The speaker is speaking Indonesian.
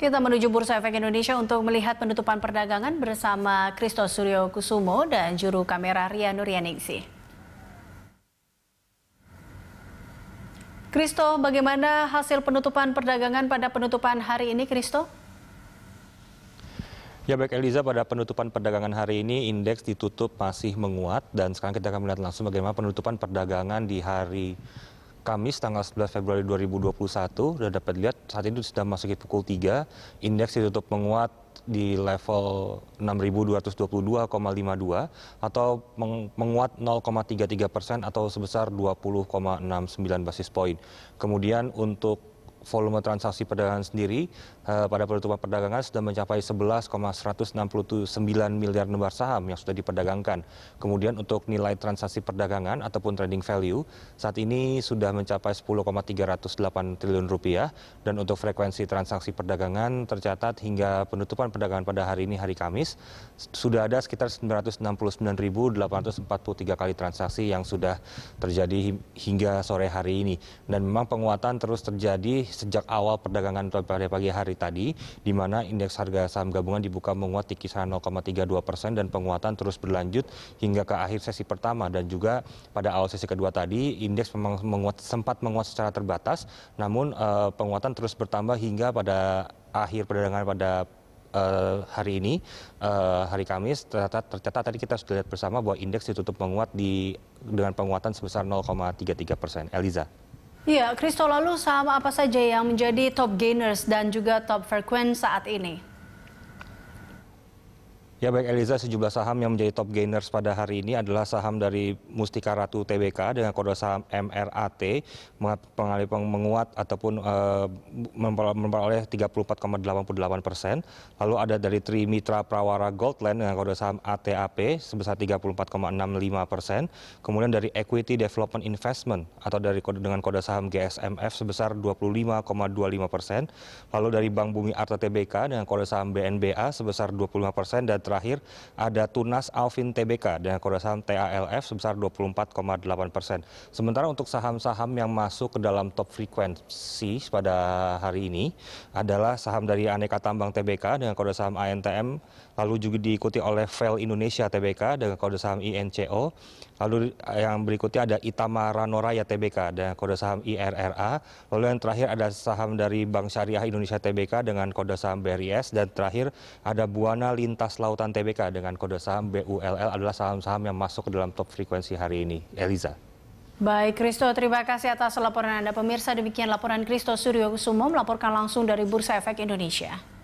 Kita menuju Bursa Efek Indonesia untuk melihat penutupan perdagangan bersama Kristo Suryo Kusumo dan juru kamera Ria Nuryaningsih. Kristo, bagaimana hasil penutupan perdagangan pada penutupan hari ini, Kristo? Ya baik Eliza, pada penutupan perdagangan hari ini indeks ditutup masih menguat dan sekarang kita akan melihat langsung bagaimana penutupan perdagangan di hari Kamis tanggal 11 Februari 2021 sudah dapat lihat saat ini sudah masuki pukul 3, indeks ditutup menguat di level 6.222,52 atau menguat 0,33 persen atau sebesar 20,69 basis point. Kemudian untuk volume transaksi perdagangan sendiri uh, pada penutupan perdagangan sudah mencapai 11,169 miliar lembar saham yang sudah diperdagangkan. Kemudian untuk nilai transaksi perdagangan ataupun trading value saat ini sudah mencapai 10,308 triliun rupiah dan untuk frekuensi transaksi perdagangan tercatat hingga penutupan perdagangan pada hari ini hari Kamis sudah ada sekitar 969.843 kali transaksi yang sudah terjadi hingga sore hari ini dan memang penguatan terus terjadi sejak awal perdagangan pada pagi hari tadi, di mana indeks harga saham gabungan dibuka menguat di kisaran 0,32 persen dan penguatan terus berlanjut hingga ke akhir sesi pertama dan juga pada awal sesi kedua tadi indeks memang menguat, sempat menguat secara terbatas, namun uh, penguatan terus bertambah hingga pada akhir perdagangan pada uh, hari ini uh, hari Kamis tercatat, tercatat tadi kita sudah lihat bersama bahwa indeks ditutup menguat di dengan penguatan sebesar 0,33 persen. Eliza. Iya, Kristo lalu saham apa saja yang menjadi top gainers dan juga top frequent saat ini? Ya baik Eliza, sejumlah saham yang menjadi top gainers pada hari ini adalah saham dari Mustika Ratu TBK dengan kode saham MRAT mengalami menguat ataupun uh, memperoleh 34,88 persen. Lalu ada dari Tri Mitra Prawara Goldland dengan kode saham ATAP sebesar 34,65 persen. Kemudian dari Equity Development Investment atau dari kode dengan kode saham GSMF sebesar 25,25 persen. Lalu dari Bank Bumi Arta TBK dengan kode saham BNBA sebesar 25 persen dan terakhir ada Tunas Alvin TBK dengan kode TALF sebesar 24,8 persen. Sementara untuk saham-saham yang masuk ke dalam top frekuensi pada hari ini adalah saham dari Aneka Tambang TBK dengan kode saham ANTM, lalu juga diikuti oleh Vel Indonesia TBK dengan kode saham INCO, lalu yang berikutnya ada Itama Ranoraya TBK dengan kode saham IRRA, lalu yang terakhir ada saham dari Bank Syariah Indonesia TBK dengan kode saham BRIS, dan terakhir ada Buana Lintas Laut ikutan TBK dengan kode saham BULL adalah saham-saham yang masuk ke dalam top frekuensi hari ini. Eliza. Baik, Kristo, terima kasih atas laporan Anda. Pemirsa, demikian laporan Kristo Suryo Kusumo melaporkan langsung dari Bursa Efek Indonesia.